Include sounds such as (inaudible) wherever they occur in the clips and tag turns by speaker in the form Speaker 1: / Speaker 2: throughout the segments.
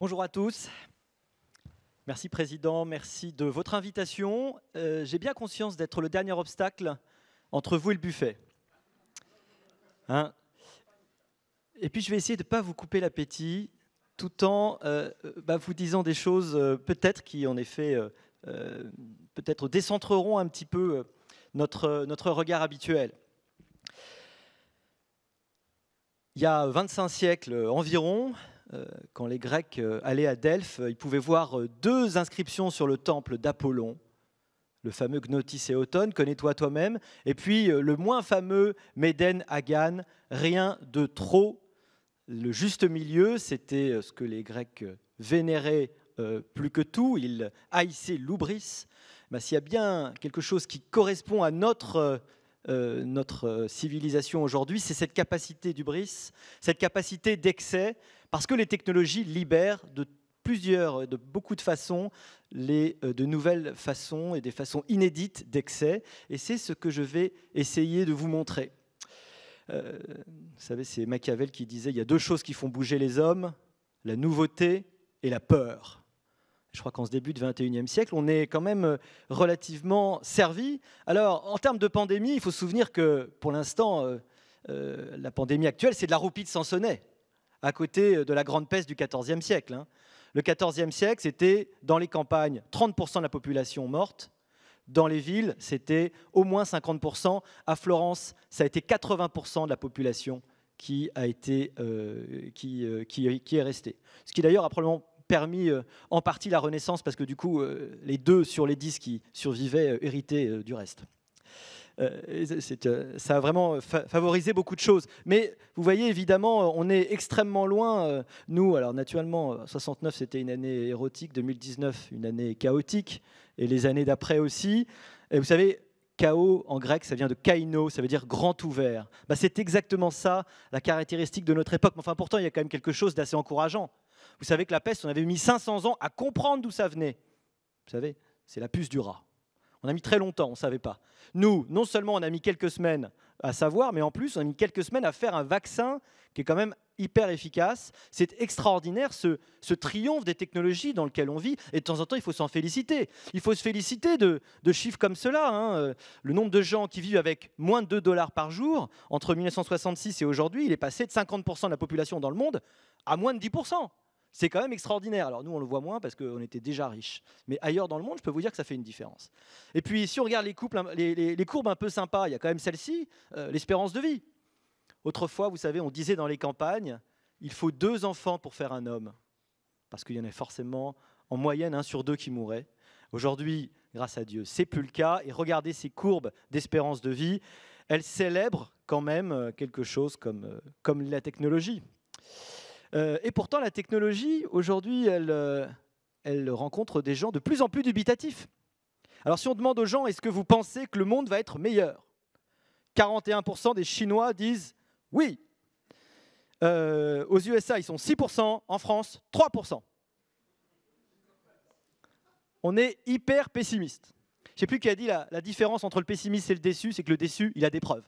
Speaker 1: Bonjour à tous. Merci Président, merci de votre invitation. Euh, j'ai bien conscience d'être le dernier obstacle entre vous et le buffet. Hein. et puis je vais essayer de ne pas vous couper l'appétit tout en euh, bah, vous disant des choses euh, peut-être qui en effet peut-être décentreront un petit peu notre, notre regard habituel. Il y a 25 siècles environ, euh, quand les Grecs euh, allaient à Delphes, euh, ils pouvaient voir deux inscriptions sur le temple d'Apollon, le fameux Gnotis et Auton, connais-toi toi-même, et puis le moins fameux Médène Hagan, rien de trop. Le juste milieu, c'était ce que les Grecs vénéraient plus que tout, ils haïssaient l'oubris. Mais S'il y a bien quelque chose qui correspond à notre notre civilisation aujourd'hui, c'est cette capacité du cette capacité d'excès, parce que les technologies libèrent de plusieurs, de beaucoup de façons, euh, de nouvelles façons et des façons inédites d'excès. Et c'est ce que je vais essayer de vous montrer. Euh, vous savez, c'est Machiavel qui disait il y a deux choses qui font bouger les hommes, la nouveauté et la peur. Je crois qu'en ce début du 21e siècle, on est quand même euh, relativement servi. Alors, en termes de pandémie, il faut se souvenir que pour l'instant, la pandémie actuelle, c'est de la roupie de Sansonnet à côté euh, de la grande peste du XIVe siècle. Hein. Le XIVe siècle, c'était dans les campagnes 30% de la population morte. Dans les villes, c'était au moins 50%. À Florence, ça a été 80% de la population qui, euh, euh, qui, est restée. Ce qui d'ailleurs a probablement permis en partie la Renaissance, parce que du coup, les deux sur les dix qui survivaient héritaient du reste. Euh, euh, ça a vraiment euh, favorisé beaucoup de choses. Mais vous voyez, évidemment, on est extrêmement loin. nous, alors naturellement, 69, c'était une année érotique, 2019, une année chaotique, et les années d'après aussi. Et vous savez, chaos en grec, ça vient de kaino, ça veut dire grand ouvert. Bah, c'est exactement ça, la caractéristique de notre époque. Mais enfin, pourtant, il y a quand même quelque chose d'assez encourageant. Vous savez que la peste, on avait mis 500 ans à comprendre d'où ça venait. Vous savez, c'est la puce du rat. On a mis très longtemps, on ne savait pas. Nous, non seulement on a mis quelques semaines à savoir, mais en plus, on a mis quelques semaines à faire un vaccin qui est quand même hyper efficace. C'est extraordinaire ce, triomphe des technologies dans lequel on vit. Et de temps en temps, il faut s'en féliciter. Il faut se féliciter de, chiffres comme cela. Hein. Euh, le nombre de gens qui vivent avec moins de 2 dollars par jour, entre 1966 et aujourd'hui, il est passé de 50% de la population dans le monde à moins de 10%. C'est quand même extraordinaire. Alors nous, on le voit moins parce qu'on était déjà riches. Mais ailleurs dans le monde, je peux vous dire que ça fait une différence. Et puis, si on regarde les, hein, courbes un peu sympas, il y a quand même celle-ci, euh, l'espérance de vie. Autrefois, vous savez, on disait dans les campagnes, il faut deux enfants pour faire un homme. Parce qu'il y en avait forcément en moyenne un sur deux qui mourait. Aujourd'hui, grâce à Dieu, c'est plus le cas. Et regardez ces courbes d'espérance de vie. Elles célèbrent quand même euh, quelque chose comme, euh, comme la technologie. Euh, et pourtant, la technologie, aujourd'hui, euh, elle, rencontre des gens de plus en plus dubitatifs. Alors si on demande aux gens, est-ce que vous pensez que le monde va être meilleur 41% des Chinois disent oui. Euh, aux USA, ils sont 6%, en France, 3%. On est hyper pessimiste. Je ne sais plus qui a dit la, la différence entre le pessimiste et le déçu, c'est que le déçu, il a des preuves.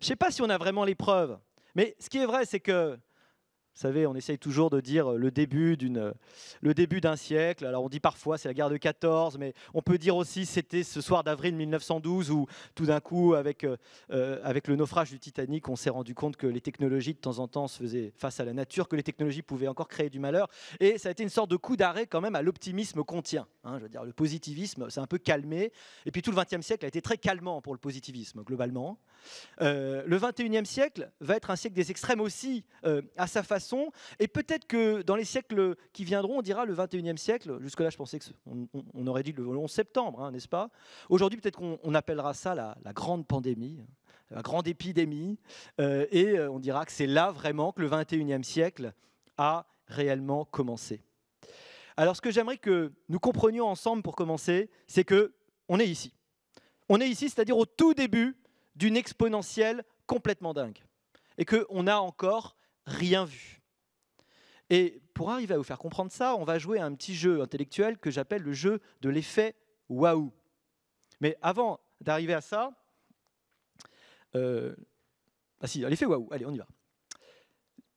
Speaker 1: Je ne sais pas si on a vraiment les preuves. Mais ce qui est vrai, c'est que vous savez, on essaye toujours de dire euh, le début d'une, euh, le début d'un siècle. Alors on dit parfois c'est la guerre de 14, mais on peut dire aussi c'était ce soir d'avril 1912 où tout d'un coup, avec, euh, avec le naufrage du Titanic, on s'est rendu compte que les technologies de temps en temps se faisaient face à la nature, que les technologies pouvaient encore créer du malheur. Et ça a été une sorte de coup d'arrêt quand même à l'optimisme contient. Hein, je veux dire, le positivisme s'est un peu calmé. Et puis tout le XXe siècle a été très calmant pour le positivisme globalement. Euh, le XXIe siècle va être un siècle des extrêmes aussi à sa façon et peut-être que dans les siècles qui viendront, on dira le 21e siècle. Jusque-là, je pensais qu'on on aurait dit le 11 septembre, hein, n'est-ce pas Aujourd'hui, peut-être qu'on appellera ça la, grande pandémie la grande épidémie, euh, et euh, on dira que c'est là vraiment que le 21e siècle a réellement commencé. Alors ce que j'aimerais que nous comprenions ensemble pour commencer, c'est que on est ici. On est ici, c'est-à-dire au tout début d'une exponentielle complètement dingue, et qu'on n'a encore rien vu. Et pour arriver à vous faire comprendre ça, on va jouer à un petit jeu intellectuel que j'appelle le jeu de l'effet waouh. Mais avant d'arriver à ça, euh, ah si, l'effet waouh, allez, on y va.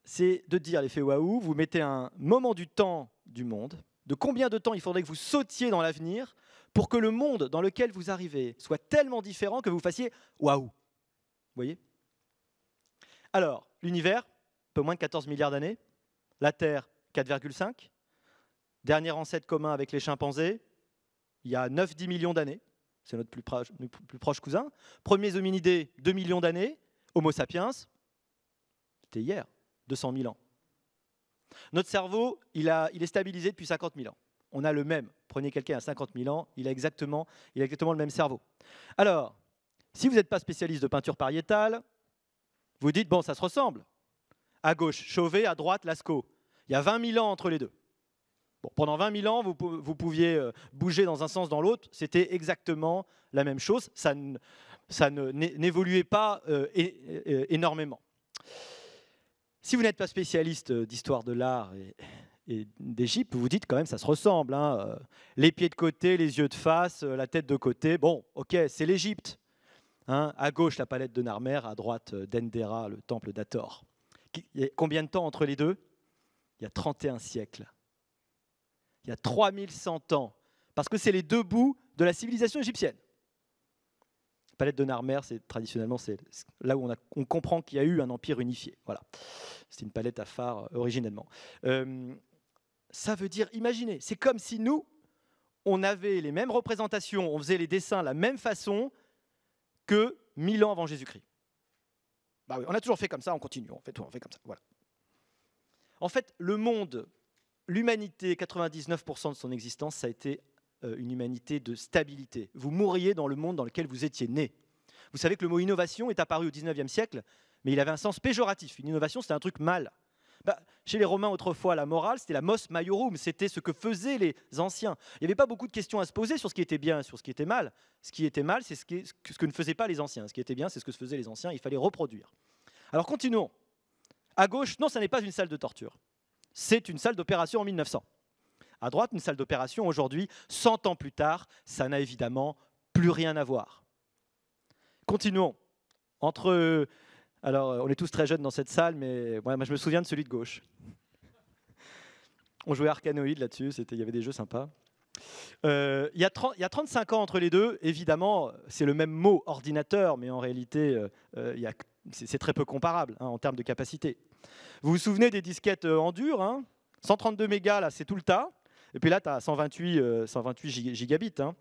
Speaker 1: C'est de dire l'effet waouh, vous mettez un moment du temps du monde, de combien de temps il faudrait que vous sautiez dans l'avenir pour que le monde dans lequel vous arrivez soit tellement différent que vous fassiez waouh. Vous voyez Alors, l'univers, peu moins de 14 milliards d'années. La Terre, 4,5. Dernier ancêtre commun avec les chimpanzés, il y a 9-10 millions d'années. C'est notre plus, proche, cousin. Premiers hominidés, 2 millions d'années. Homo sapiens, c'était hier, 200 000 ans. Notre cerveau, il, est stabilisé depuis 50 000 ans. On a le même. Prenez quelqu'un à 50 000 ans, il a exactement, il a exactement le même cerveau. Alors, si vous n'êtes pas spécialiste de peinture pariétale, vous dites, bon, ça se ressemble à gauche, Chauvet, à droite, Lascaux. Il y a 20 000 ans entre les deux. Bon, pendant 20 000 ans, vous, pouviez euh, bouger dans un sens, dans l'autre. C'était exactement la même chose. Ça, n'évoluait pas euh, énormément. Si vous n'êtes pas spécialiste euh, d'histoire de l'art et, d'Égypte, vous dites quand même ça se ressemble. Hein, les pieds de côté, les yeux de face, la tête de côté. Bon, ok, c'est l'Égypte. Hein, à gauche, la palette de Narmer, à droite, Dendera, le temple d'Ator combien de temps entre les deux Il y a 31 siècles. Il y a 3100 ans. Parce que c'est les deux bouts de la civilisation égyptienne. La palette de Narmer, c'est traditionnellement c'est là où on, comprend qu'il y a eu un empire unifié. Voilà. C'est une palette à phare euh, originellement. Euh, ça veut dire, imaginez, c'est comme si nous, on avait les mêmes représentations, on faisait les dessins de la même façon que mille ans avant Jésus-Christ. Bah on a toujours fait comme ça, on continue, on fait on fait comme ça. Voilà. En fait, le monde, l'humanité, 99% de son existence, ça a été euh, une humanité de stabilité. Vous mourriez dans le monde dans lequel vous étiez né. Vous savez que le mot innovation est apparu au 19e siècle, mais il avait un sens péjoratif. Une innovation, c'était un truc mal. Bah, chez les Romains autrefois, la morale, c'était la mos maiorum, c'était ce que faisaient les anciens. Il n'y avait pas beaucoup de questions à se poser sur ce qui était bien, sur ce qui était mal. Ce qui était mal, c'est ce, que ne faisaient pas les anciens. Ce qui était bien, c'est ce que faisaient les anciens. Il fallait reproduire. Alors continuons. À gauche, non, ça n'est pas une salle de torture. C'est une salle d'opération en 1900. À droite, une salle d'opération aujourd'hui, 100 ans plus tard, ça n'a évidemment plus rien à voir. Continuons. Entre alors, euh, on est tous très jeunes dans cette salle, mais je me souviens de celui de gauche. On jouait arcanoïde là-dessus, il y avait des jeux sympas. Euh, il y, a 35 ans entre les deux, évidemment, c'est le même mot, ordinateur, mais en réalité, euh, c'est très peu comparable hein, en termes de capacité. Vous vous souvenez des disquettes en dur 132 hein mégas, là, c'est tout le tas. Et puis là, tu as 128, gigabits. Hein.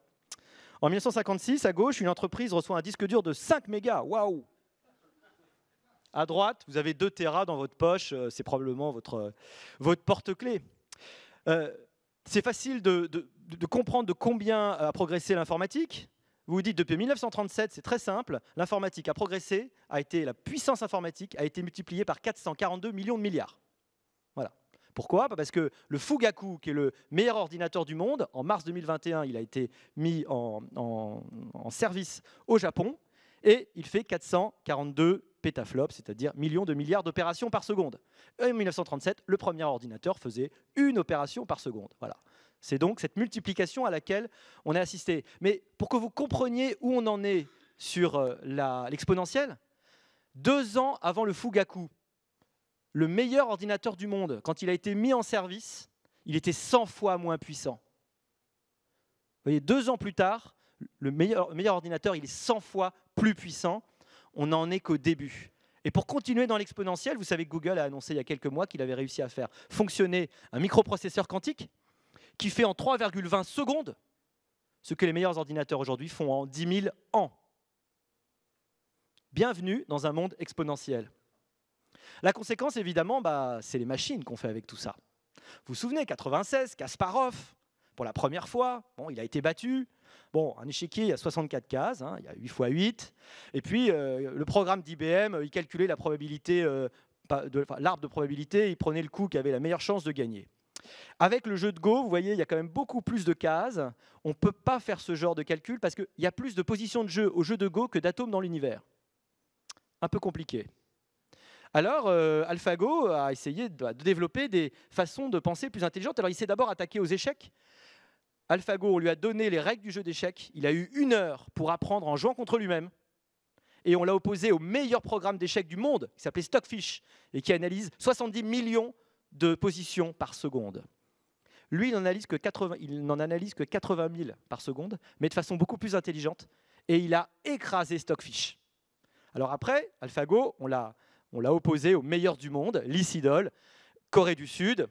Speaker 1: En 1956, à gauche, une entreprise reçoit un disque dur de 5 mégas. Waouh à droite, vous avez 2 Tera dans votre poche, euh, c'est probablement votre, euh, votre porte-clé. Euh, c'est facile de, de, comprendre de combien a progressé l'informatique. Vous vous dites, depuis 1937, c'est très simple, l'informatique a progressé, a été, la puissance informatique a été multipliée par 442 millions de milliards. Voilà. Pourquoi bah, Parce que le Fugaku, qui est le meilleur ordinateur du monde, en mars 2021, il a été mis en, en, en service au Japon, et il fait 442 pétaflops, c'est-à-dire millions de milliards d'opérations par seconde. en 1937, le premier ordinateur faisait une opération par seconde. Voilà. C'est donc cette multiplication à laquelle on a assisté. Mais pour que vous compreniez où on en est sur euh, l'exponentielle, deux ans avant le Fugaku, le meilleur ordinateur du monde, quand il a été mis en service, il était 100 fois moins puissant. voyez, deux ans plus tard, le meilleur, meilleur ordinateur, il est 100 fois plus puissant on n'en est qu'au début. Et pour continuer dans l'exponentiel, vous savez que Google a annoncé il y a quelques mois qu'il avait réussi à faire fonctionner un microprocesseur quantique qui fait en 3,20 secondes ce que les meilleurs ordinateurs aujourd'hui font en 10 000 ans. Bienvenue dans un monde exponentiel. La conséquence, évidemment, bah, c'est les machines qu'on fait avec tout ça. Vous vous souvenez, 96, Kasparov, pour la première fois. Bon, il a été battu. Bon, un y a 64 cases, il y a 8 x 8. Et puis, euh, le programme d'IBM, euh, il calculait la probabilité, euh, l'arbre de probabilité, il prenait le coup qui avait la meilleure chance de gagner. Avec le jeu de Go, vous voyez, il y a quand même beaucoup plus de cases. On ne peut pas faire ce genre de calcul parce qu'il y a plus de positions de jeu au jeu de Go que d'atomes dans l'univers. Un peu compliqué. Alors, AlphaGo a essayé bah, de, développer des façons de penser plus intelligentes. Alors, il s'est d'abord attaqué aux échecs AlphaGo, on lui a donné les règles du jeu d'échecs. Il a eu une heure pour apprendre en jouant contre lui-même. Et on l'a opposé au meilleur programme d'échecs du monde, qui s'appelait Stockfish, et qui analyse 70 millions de positions par seconde. Lui, il n'en analyse, que 80, analyse que 000 par seconde, mais de façon beaucoup plus intelligente. Et il a écrasé Stockfish. Alors après, AlphaGo, on l'a, opposé au meilleur du monde, Lee Corée du Sud,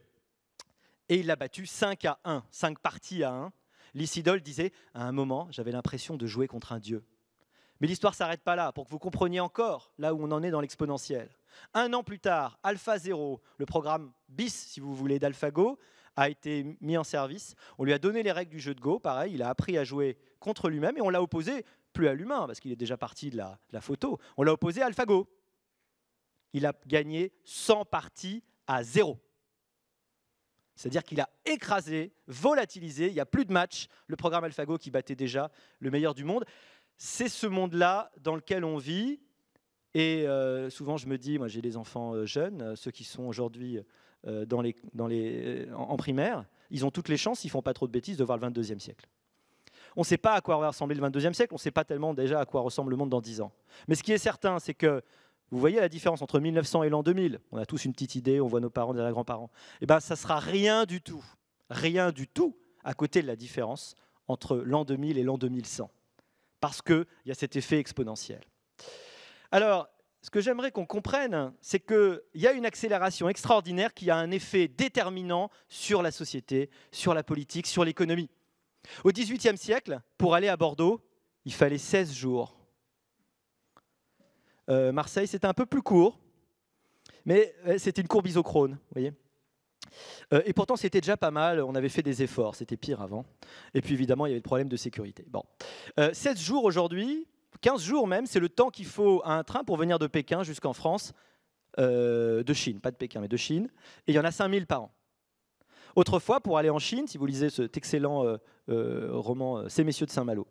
Speaker 1: et il l'a battu 5 à 1, 5 parties à 1. L'isidore disait À un moment, j'avais l'impression de jouer contre un dieu. Mais l'histoire ne s'arrête pas là, pour que vous compreniez encore là où on en est dans l'exponentiel. Un an plus tard, Alpha Zero, le programme bis, si vous voulez, d'AlphaGo, a été mis en service. On lui a donné les règles du jeu de Go, pareil, il a appris à jouer contre lui-même et on l'a opposé plus à l'humain, parce qu'il est déjà parti de la, photo, on l'a opposé à AlphaGo. Il a gagné 100 parties à zéro. C'est-à-dire qu'il a écrasé, volatilisé, il n'y a plus de match, le programme AlphaGo qui battait déjà le meilleur du monde. C'est ce monde-là dans lequel on vit. Et euh, souvent, je me dis, moi j'ai des enfants euh, jeunes, euh, ceux qui sont aujourd'hui dans les, dans en, primaire, ils ont toutes les chances, ils font pas trop de bêtises, de voir le 22e siècle. On ne sait pas à quoi va ressembler le 22e siècle, on ne sait pas tellement déjà à quoi ressemble le monde dans 10 ans. Mais ce qui est certain, c'est que vous voyez la différence entre 1900 et l'an 2000 On a tous une petite idée, on voit nos parents derrière grands-parents. Eh bien, ça sera rien du tout, rien du tout à côté de la différence entre l'an 2000 et l'an 2100, parce qu'il y a cet effet exponentiel. Alors, ce que j'aimerais qu'on comprenne, c'est qu'il y a une accélération extraordinaire qui a un effet déterminant sur la société, sur la politique, sur l'économie. Au XVIIIe siècle, pour aller à Bordeaux, il fallait 16 jours euh, Marseille. C'était un peu plus court, mais euh, c'était une courbe isochrone, vous voyez. Euh, et pourtant, c'était déjà pas mal. On avait fait des efforts. C'était pire avant. Et puis, évidemment, il y avait le problème de sécurité. Bon, euh, 16 jours aujourd'hui, 15 jours même, c'est le temps qu'il faut à un train pour venir de Pékin jusqu'en France, de Chine, pas de Pékin, mais de Chine. Et il y en a 5000 par an. Autrefois, pour aller en Chine, si vous lisez cet excellent roman Ces messieurs de Saint-Malo,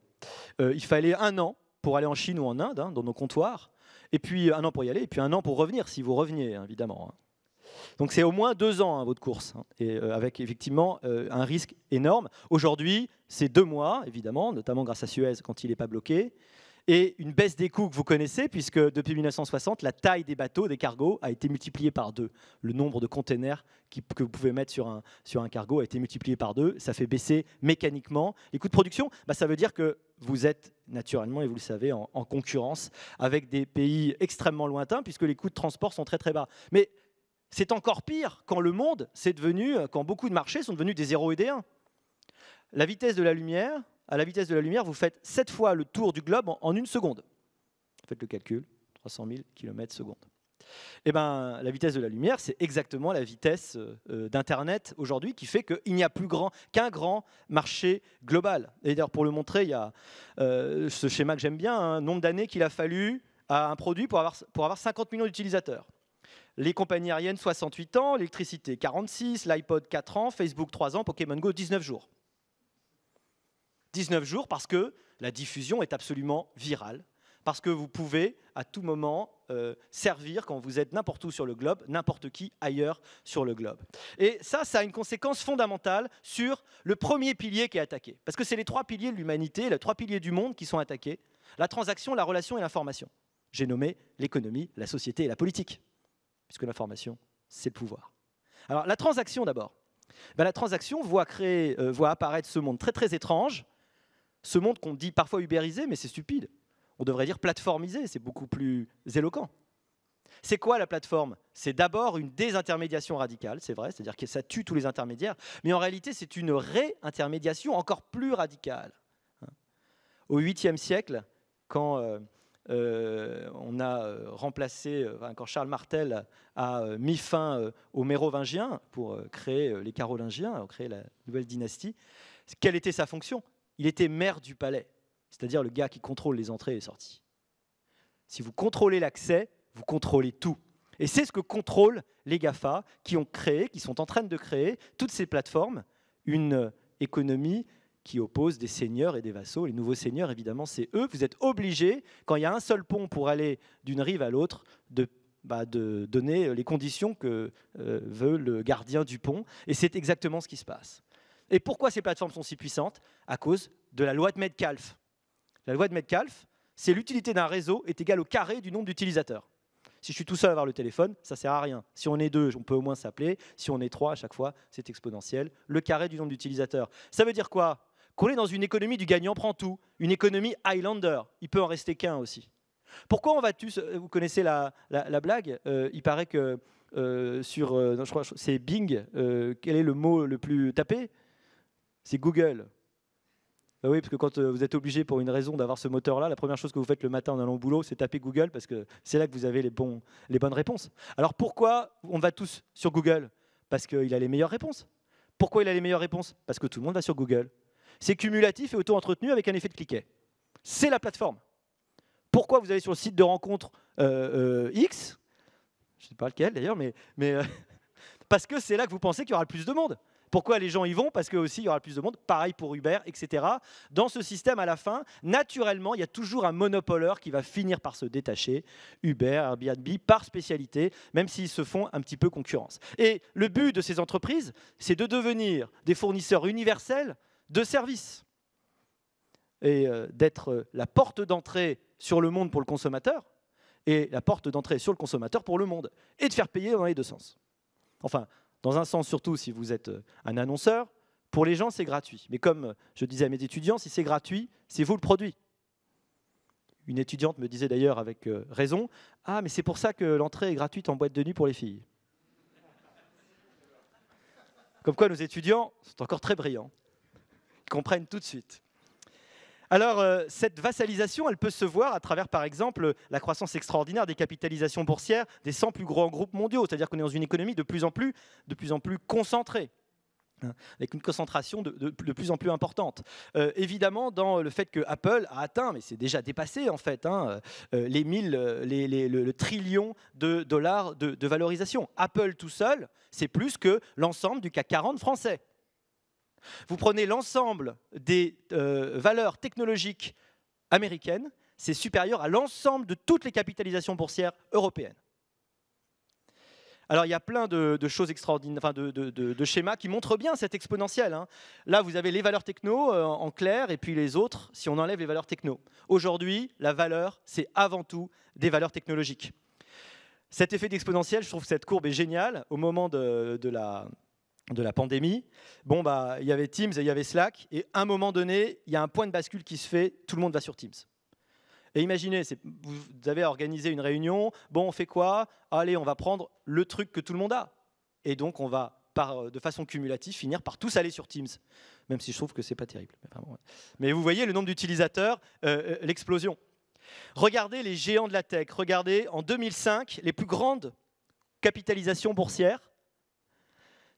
Speaker 1: il fallait un an pour aller en Chine ou en Inde, hein, dans nos comptoirs et puis un an pour y aller, et puis un an pour revenir, si vous reveniez, hein, évidemment. Hein. Donc c'est au moins deux ans à hein, votre course, et euh, avec effectivement euh, un risque énorme. Aujourd'hui, c'est deux mois, évidemment, notamment grâce à Suez quand il n'est pas bloqué et une baisse des coûts que vous connaissez, puisque depuis 1960, la taille des bateaux, des cargos, a été multipliée par deux. Le nombre de containers que vous pouvez mettre sur un, sur un cargo a été multiplié par deux. Ça fait baisser mécaniquement les coûts de production. Bah, ça veut dire que vous êtes naturellement, et vous le savez, en, concurrence avec des pays extrêmement lointains, puisque les coûts de transport sont très très bas. Mais c'est encore pire quand le monde, s'est devenu, quand beaucoup de marchés sont devenus des 0 et des 1. La vitesse de la lumière, à la vitesse de la lumière, vous faites 7 fois le tour du globe en, une seconde. Faites le calcul, 300 000 km s Eh ben, la vitesse de la lumière, c'est exactement la vitesse euh, euh, d'Internet aujourd'hui qui fait qu'il n'y a plus grand, qu'un grand marché global. Et d'ailleurs, pour le montrer, il y a euh, ce schéma que j'aime bien, un hein, nombre d'années qu'il a fallu à un produit pour avoir, pour avoir 50 millions d'utilisateurs. Les compagnies aériennes, 68 ans, l'électricité, 46, l'iPod, 4 ans, Facebook, 3 ans, Pokémon Go, 19 jours. 19 jours parce que la diffusion est absolument virale, parce que vous pouvez à tout moment euh, servir quand vous êtes n'importe où sur le globe, n'importe qui ailleurs sur le globe. Et ça, ça a une conséquence fondamentale sur le premier pilier qui est attaqué, parce que c'est les trois piliers de l'humanité, les trois piliers du monde qui sont attaqués, la transaction, la relation et l'information. J'ai nommé l'économie, la société et la politique, puisque l'information, c'est le pouvoir. Alors la transaction d'abord. Ben, la transaction voit, créer, euh, voit apparaître ce monde très très étrange, ce monde qu'on dit parfois ubérisé, mais c'est stupide. On devrait dire plateformisé, c'est beaucoup plus éloquent. C'est quoi la plateforme C'est d'abord une désintermédiation radicale, c'est vrai, c'est-à-dire que ça tue tous les intermédiaires, mais en réalité c'est une réintermédiation encore plus radicale. Au 8e siècle, quand euh, euh, on a euh, remplacé, quand Charles Martel a mis fin aux mérovingiens pour créer les carolingiens, créer la nouvelle dynastie, quelle était sa fonction il était maire du palais, c'est-à-dire le gars qui contrôle les entrées et sorties. Si vous contrôlez l'accès, vous contrôlez tout. Et c'est ce que contrôlent les GAFA qui ont créé, qui sont en train de créer, toutes ces plateformes, une économie qui oppose des seigneurs et des vassaux. Les nouveaux seigneurs, évidemment, c'est eux. Vous êtes obligés, quand il y a un seul pont pour aller d'une rive à l'autre, de, bah, donner les conditions que euh, veut le gardien du pont. Et c'est exactement ce qui se passe. Et pourquoi ces plateformes sont si puissantes À cause de la loi de Metcalfe. La loi de Metcalfe, c'est l'utilité d'un réseau est égale au carré du nombre d'utilisateurs. Si je suis tout seul à avoir le téléphone, ça ne sert à rien. Si on est deux, on peut au moins s'appeler. Si on est trois, à chaque fois, c'est exponentiel. Le carré du nombre d'utilisateurs. Ça veut dire quoi Qu'on est dans une économie du gagnant prend tout, une économie Highlander. Il peut en rester qu'un aussi. Pourquoi on va tous euh, Vous connaissez la, blague euh, Il paraît que euh, sur, sur, crois, c'est Bing. quel est le mot le plus tapé c'est Google. Ah oui, parce que quand euh, vous êtes obligé pour une raison d'avoir ce moteur-là, la première chose que vous faites le matin en allant au boulot, c'est taper Google, parce que c'est là que vous avez les, bons, les bonnes réponses. Alors pourquoi on va tous sur Google Parce qu'il a les meilleures réponses. Pourquoi il a les meilleures réponses Parce que tout le monde va sur Google. C'est cumulatif et auto-entretenu avec un effet de cliquet. C'est la plateforme. Pourquoi vous allez sur le site de rencontre euh, euh, X Je ne sais pas lequel d'ailleurs, mais, (laughs) parce que c'est là que vous pensez qu'il y aura le plus de monde. Pourquoi les gens y vont Parce que aussi il y aura plus de monde. Pareil pour Uber, etc. Dans ce système, à la fin, naturellement, il y a toujours un monopoleur qui va finir par se détacher. Uber, Airbnb, par spécialité, même s'ils se font un petit peu concurrence. Et le but de ces entreprises, c'est de devenir des fournisseurs universels de services et euh, d'être euh, la porte d'entrée sur le monde pour le consommateur et la porte d'entrée sur le consommateur pour le monde, et de faire payer dans les deux sens. Enfin, dans un sens, surtout si vous êtes euh, un annonceur, pour les gens, c'est gratuit. Mais comme euh, je disais à mes étudiants, si c'est gratuit, c'est vous le produit. Une étudiante me disait d'ailleurs avec euh, raison Ah, mais c'est pour ça que l'entrée est gratuite en boîte de nuit pour les filles. Comme quoi, nos étudiants sont encore très brillants. Ils comprennent tout de suite. Alors, euh, cette vassalisation, elle peut se voir à travers, par exemple, la croissance extraordinaire des capitalisations boursières des 100 plus grands groupes mondiaux. C'est-à-dire qu'on est dans une économie de plus en plus, de plus, en plus concentrée hein, avec une concentration de, plus en plus importante. Euh, évidemment, dans le fait que Apple a atteint, mais c'est déjà dépassé en fait, hein, euh, les le, trillion de dollars de, de valorisation. Apple tout seul, c'est plus que l'ensemble du CAC 40 français. Vous prenez l'ensemble des euh, valeurs technologiques américaines, c'est supérieur à l'ensemble de toutes les capitalisations boursières européennes. Alors il y a plein de, choses extraordinaires, de, schémas qui montrent bien cette exponentielle. Hein. Là, vous avez les valeurs techno euh, en clair et puis les autres si on enlève les valeurs techno. Aujourd'hui, la valeur, c'est avant tout des valeurs technologiques. Cet effet d'exponentiel, je trouve que cette courbe est géniale. Au moment de, la, de la pandémie, bon bah il y avait Teams et il y avait Slack, et à un moment donné, il y a un point de bascule qui se fait, tout le monde va sur Teams. Et imaginez, vous avez organisé une réunion, bon on fait quoi Allez, on va prendre le truc que tout le monde a. Et donc on va, euh, de façon cumulative, finir par tous aller sur Teams. Même si je trouve que n'est pas terrible. Mais vous voyez le nombre d'utilisateurs, euh, euh, l'explosion. Regardez les géants de la tech, regardez en 2005 les plus grandes capitalisations boursières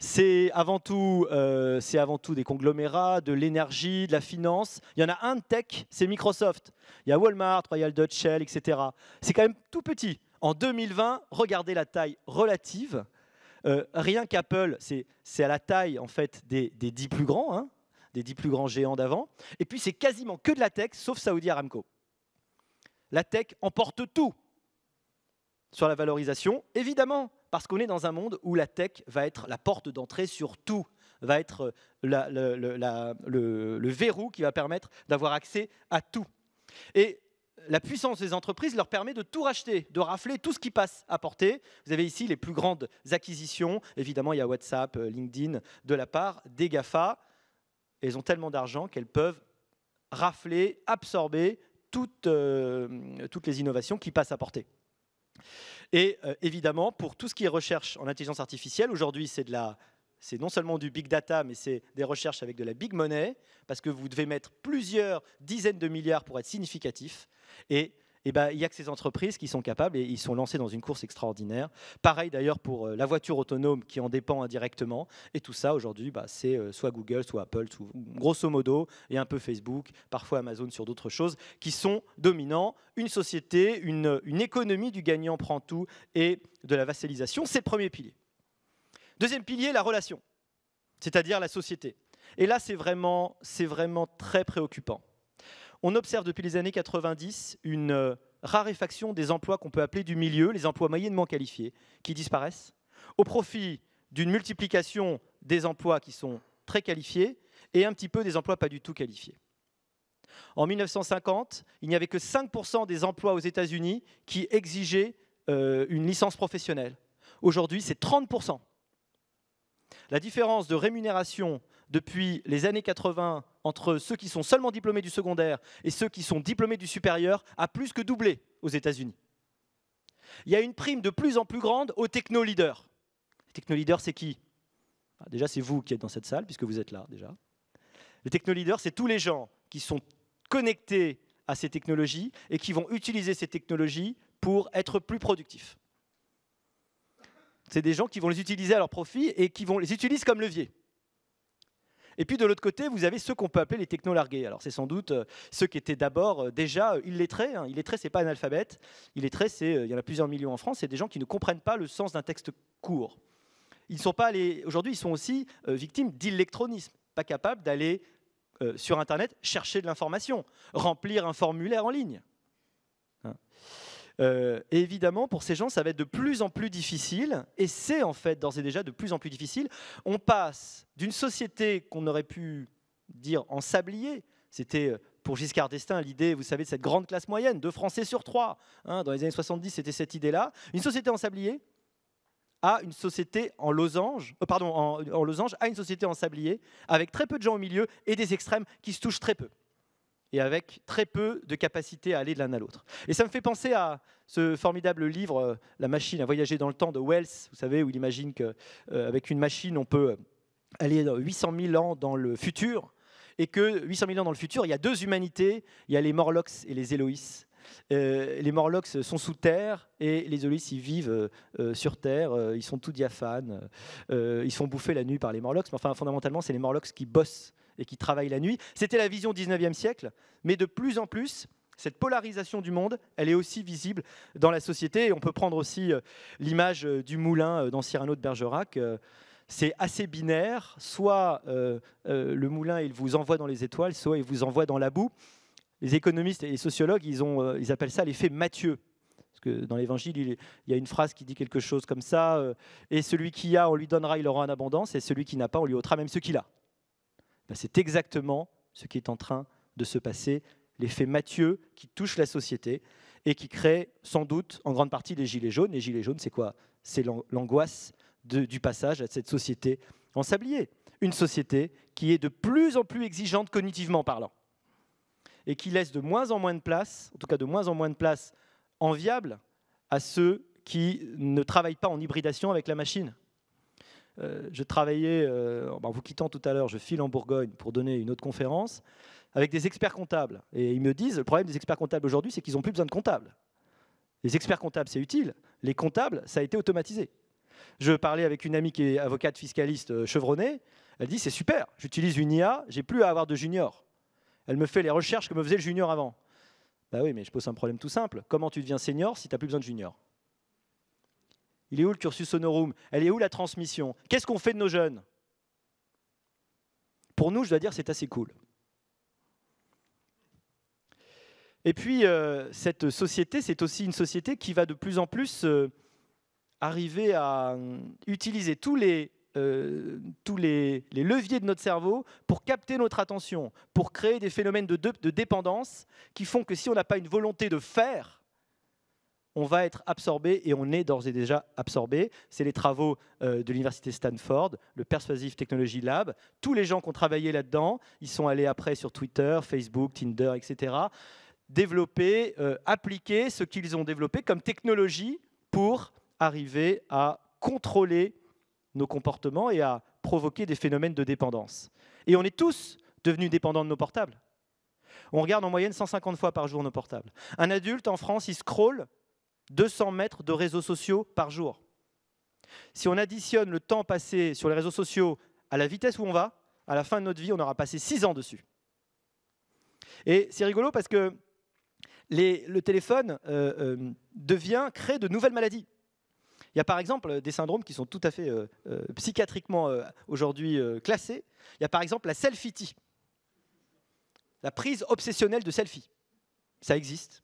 Speaker 1: c'est avant, tout, euh, c'est avant tout des conglomérats, de l'énergie, de la finance. Il y en a un de tech, c'est Microsoft. Il y a Walmart, Royal Dutch Shell, etc. C'est quand même tout petit. En 2020, regardez la taille relative. Euh, rien qu'Apple, c'est, à la taille en fait des, des 10 plus grands, hein, des 10 plus grands géants d'avant. Et puis c'est quasiment que de la tech, sauf Saudi Aramco. La tech emporte tout sur la valorisation, évidemment. Parce qu'on est dans un monde où la tech va être la porte d'entrée sur tout, va être euh, le, verrou qui va permettre d'avoir accès à tout. Et la puissance des entreprises leur permet de tout racheter, de rafler tout ce qui passe à portée. Vous avez ici les plus grandes acquisitions. Évidemment, il y a WhatsApp, euh, LinkedIn, de la part des GAFA. Elles ont tellement d'argent qu'elles peuvent rafler, absorber toutes, euh, toutes les innovations qui passent à portée. Et euh, évidemment, pour tout ce qui est recherche en intelligence artificielle, aujourd'hui, c'est de la c'est non seulement du big data, mais c'est des recherches avec de la big money, parce que vous devez mettre plusieurs dizaines de milliards pour être significatif. Et eh ben, il n'y a que ces entreprises qui sont capables et ils sont lancés dans une course extraordinaire. Pareil d'ailleurs pour euh, la voiture autonome qui en dépend indirectement. Et tout ça aujourd'hui, bah, c'est euh, soit Google, soit Apple, grosso modo, et un peu Facebook, parfois Amazon sur d'autres choses, qui sont dominants. Une société, une, économie du gagnant prend tout et de la vassalisation, c'est le premier pilier. Deuxième pilier, la relation, c'est-à-dire la société. Et là, c'est vraiment, vraiment très préoccupant on observe depuis les années 90 une euh, raréfaction des emplois qu'on peut appeler du milieu, les emplois moyennement qualifiés, qui disparaissent, au profit d'une multiplication des emplois qui sont très qualifiés et un petit peu des emplois pas du tout qualifiés. En 1950, il n'y avait que 5% des emplois aux États-Unis qui exigeaient euh, une licence professionnelle. Aujourd'hui, c'est 30%. La différence de rémunération depuis les années 80 entre ceux qui sont seulement diplômés du secondaire et ceux qui sont diplômés du supérieur a plus que doublé aux États-Unis. Il y a une prime de plus en plus grande aux techno-leaders. Les techno-leaders, c'est qui ah, Déjà, c'est vous qui êtes dans cette salle, puisque vous êtes là déjà. Les techno-leaders, c'est tous les gens qui sont connectés à ces technologies et qui vont utiliser ces technologies pour être plus productifs. C'est des gens qui vont les utiliser à leur profit et qui vont les utiliser comme levier. Et puis de l'autre côté, vous avez ceux qu'on peut appeler les techno-largués. Alors c'est sans doute euh, ceux qui étaient d'abord euh, déjà euh, illettrés. Hein. Illettrés, ce n'est pas analphabète. Illettrés, c'est il y en a plusieurs millions en France. C'est des gens qui ne comprennent pas le sens d'un texte court. Ils sont pas Aujourd'hui, ils sont aussi victimes d'électronisme, pas capables d'aller sur Internet chercher de l'information, remplir un formulaire en ligne. Hein. Euh, et évidemment, pour ces gens, ça va être de plus en plus difficile, et c'est en fait d'ores et déjà de plus en plus difficile. On passe d'une société qu'on aurait pu dire en sablier, c'était euh, pour Giscard d'Estaing l'idée, vous savez, de cette grande classe moyenne, deux Français sur trois, hein, dans les années 70, c'était cette idée-là, une société en sablier à une société en losange, euh, pardon, en losange, à une société en sablier, avec très peu de gens au milieu et des extrêmes qui se touchent très peu et avec très peu de capacité à aller de l'un à l'autre. Et ça me fait penser à ce formidable livre, euh, La machine à voyager dans le temps de Wells, vous savez, où il imagine qu'avec euh, une machine, on peut euh, aller 800 000 ans dans le futur, et que 800 000 ans dans le futur, il y a deux humanités, il y a les Morlocks et les Eloïs. les Morlocks sont sous terre et les Eloïs ils vivent sur terre, ils sont tout diaphanes, ils sont bouffés la nuit par les Morlocks, mais enfin fondamentalement c'est les Morlocks qui bossent et qui travaillent la nuit. C'était la vision 19e siècle, mais de plus en plus, cette polarisation du monde, elle est aussi visible dans la société. Et on peut prendre aussi euh, l'image euh, du moulin euh, dans Cyrano de Bergerac. c'est assez binaire, soit le moulin il vous envoie dans les étoiles, soit il vous envoie dans la boue. Les économistes et les sociologues, ils, ont, ils appellent ça l'effet Matthieu. Parce que dans l'évangile, il y a une phrase qui dit quelque chose comme ça Et celui qui a, on lui donnera, il aura en abondance, et celui qui n'a pas, on lui ôtera même ce qu'il a. Bah, c'est exactement ce qui est en train de se passer, l'effet Mathieu qui touche la société et qui crée sans doute en grande partie les Gilets jaunes. Les Gilets jaunes, c'est quoi C'est l'angoisse du passage à cette société en sablier. Une société qui est de plus en plus exigeante cognitivement parlant et qui laisse de moins en moins de place, en tout cas de moins en moins de place enviable à ceux qui ne travaillent pas en hybridation avec la machine. Euh, je travaillais, euh, bah, en vous quittant tout à l'heure, je file en Bourgogne pour donner une autre conférence avec des experts comptables. Et ils me disent, le problème des experts comptables aujourd'hui, c'est qu'ils n'ont plus besoin de comptables. Les experts comptables, c'est utile. Les comptables, ça a été automatisé. Je parlais avec une amie qui est avocate fiscaliste euh, chevronnée. Elle dit, c'est super, j'utilise une IA, j'ai plus à avoir de junior. Elle me fait les recherches que me faisait le junior avant. Bah oui, mais je pose un problème tout simple. Comment tu deviens senior si tu n'as plus besoin de junior il est où le cursus honorum Elle est où la transmission Qu'est-ce qu'on fait de nos jeunes Pour nous, je dois dire, c'est assez cool. Et puis, euh, cette société, c'est aussi une société qui va de plus en plus euh, arriver à euh, utiliser tous les tous les, leviers de notre cerveau pour capter notre attention, pour créer des phénomènes de dépendance qui font que si on n'a pas une volonté de faire, on va être absorbé et on est d'ores et déjà absorbé. C'est les travaux euh, de l'université Stanford, le Persuasive Technology Lab. Tous les gens qui ont travaillé là-dedans, ils sont allés après sur Twitter, Facebook, Tinder, etc. Développer, euh, appliquer ce qu'ils ont développé comme technologie pour arriver à contrôler nos comportements et à provoquer des phénomènes de dépendance. Et on est tous devenus dépendants de nos portables. On regarde en moyenne 150 fois par jour nos portables. Un adulte en France, il scrolle 200 mètres de réseaux sociaux par jour. Si on additionne le temps passé sur les réseaux sociaux à la vitesse où on va, à la fin de notre vie, on aura passé 6 ans dessus. Et c'est rigolo parce que le téléphone euh, euh, devient, crée de nouvelles maladies. Il y a par exemple des syndromes qui sont tout à fait euh, psychiatriquement aujourd'hui classés. Il y a par exemple la selfie, la prise obsessionnelle de selfie. Ça existe.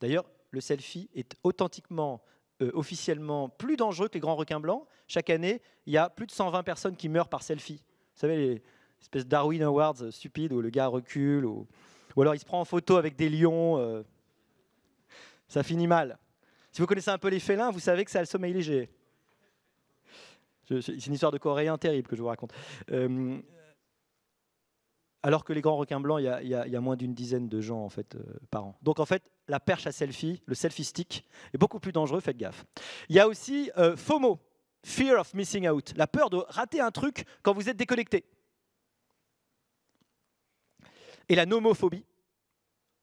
Speaker 1: D'ailleurs, le selfie est authentiquement, euh, officiellement plus dangereux que les grands requins blancs. Chaque année, il y a plus de 120 personnes qui meurent par selfie. Vous savez, les espèces Darwin Awards euh, stupides où le gars recule, ou, ou alors il se prend en photo avec des lions. Euh, ça finit mal. Si vous connaissez un peu les félins, vous savez que ça a le sommeil léger. C'est une histoire de Coréen terrible que je vous raconte. alors que les grands requins blancs, il y, a moins d'une dizaine de gens en fait par an. Donc en fait, la perche à selfie, le selfie stick, est beaucoup plus dangereux, faites gaffe. Il y a aussi euh, FOMO, Fear of Missing Out, la peur de rater un truc quand vous êtes déconnecté. Et la nomophobie,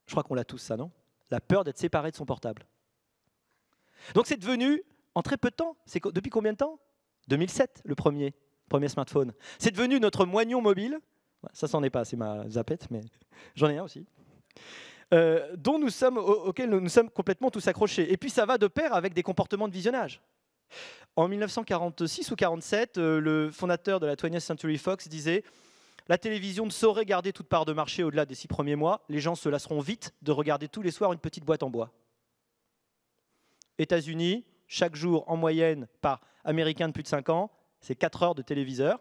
Speaker 1: je crois qu'on l'a tous ça, non La peur d'être séparé de son portable. Donc c'est devenu, en très peu de temps, c'est depuis combien de temps 2007, le premier, premier smartphone. C'est devenu notre moignon mobile. Ça, c'en est pas, c'est ma zapette, mais j'en ai un aussi. Euh, dont nous sommes, auxquels nous, sommes complètement tous accrochés. Et puis ça va de pair avec des comportements de visionnage. En 1946 ou 47, euh, le fondateur de la 20th Century Fox disait La télévision ne saurait garder toute part de marché au-delà des six premiers mois. Les gens se lasseront vite de regarder tous les soirs une petite boîte en bois. États-Unis, chaque jour en moyenne par Américain de plus de 5 ans, c'est 4 heures de téléviseur.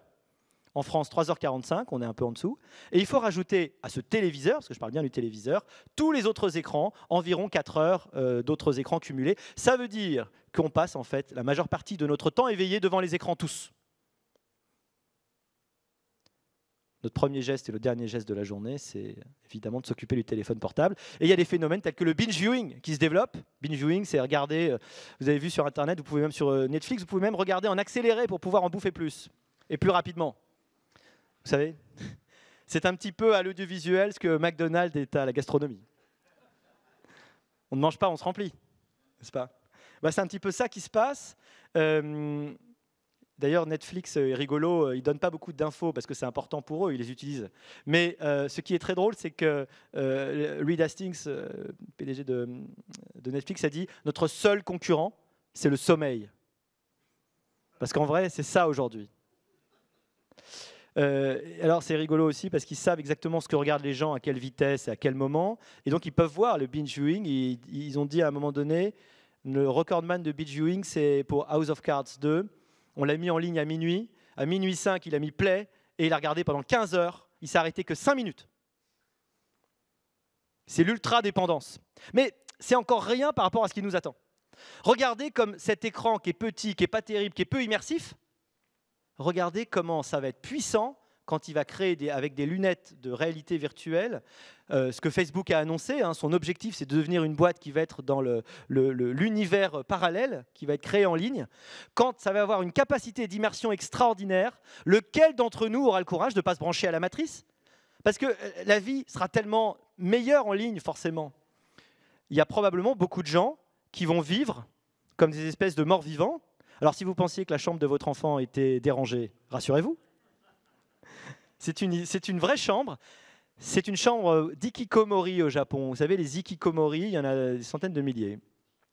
Speaker 1: En France, 3h45, on est un peu en dessous. Et il faut rajouter à ce téléviseur, parce que je parle bien du téléviseur, tous les autres écrans, environ 4 heures euh, d'autres écrans cumulés. Ça veut dire qu'on passe en fait la majeure partie de notre temps éveillé devant les écrans tous. Notre premier geste et le dernier geste de la journée, c'est évidemment de s'occuper du téléphone portable. Et il y a des phénomènes tels que le binge viewing qui se développe. Binge viewing, c'est regarder, euh, vous avez vu sur Internet, vous pouvez même sur euh, Netflix, vous pouvez même regarder en accéléré pour pouvoir en bouffer plus et plus rapidement. Vous savez C'est un petit peu à l'audiovisuel ce que McDonald's est à la gastronomie. On ne mange pas, on se remplit, n'est-ce pas bah, C'est un petit peu ça qui se passe. Euh, d'ailleurs, Netflix euh, est rigolo, euh, ils ne donnent pas beaucoup d'infos parce que c'est important pour eux, ils les utilisent. Mais ce qui est très drôle, c'est que Reed Hastings, PDG de Netflix, a dit Notre seul concurrent, c'est le sommeil. Parce qu'en vrai, c'est ça aujourd'hui. Euh, alors c'est rigolo aussi parce qu'ils savent exactement ce que regardent les gens, à quelle vitesse et à quel moment. Et donc ils peuvent voir le binge viewing. Ils, ont dit à un moment donné, le recordman de binge viewing, c'est pour House of Cards 2. On l'a mis en ligne à minuit. À minuit 5, il a mis play et il a regardé pendant 15 heures. Il s'est arrêté que 5 minutes. C'est l'ultra-dépendance. Mais c'est encore rien par rapport à ce qui nous attend. Regardez comme cet écran qui est petit, qui est pas terrible, qui est peu immersif, regardez comment ça va être puissant quand il va créer avec des lunettes de réalité virtuelle, euh, ce que Facebook a annoncé, hein, son objectif c'est de devenir une boîte qui va être dans l'univers parallèle, qui va être créé en ligne, quand ça va avoir une capacité d'immersion extraordinaire, lequel d'entre nous aura le courage de ne pas se brancher à la matrice Parce que euh, la vie sera tellement meilleure en ligne forcément. Il y a probablement beaucoup de gens qui vont vivre comme des espèces de morts vivants, alors si vous pensiez que la chambre de votre enfant était dérangée, rassurez-vous. C'est une, vraie chambre. C'est une chambre euh, d'ikikomori au Japon. Vous savez, les ikikomori, il y en a des centaines de milliers.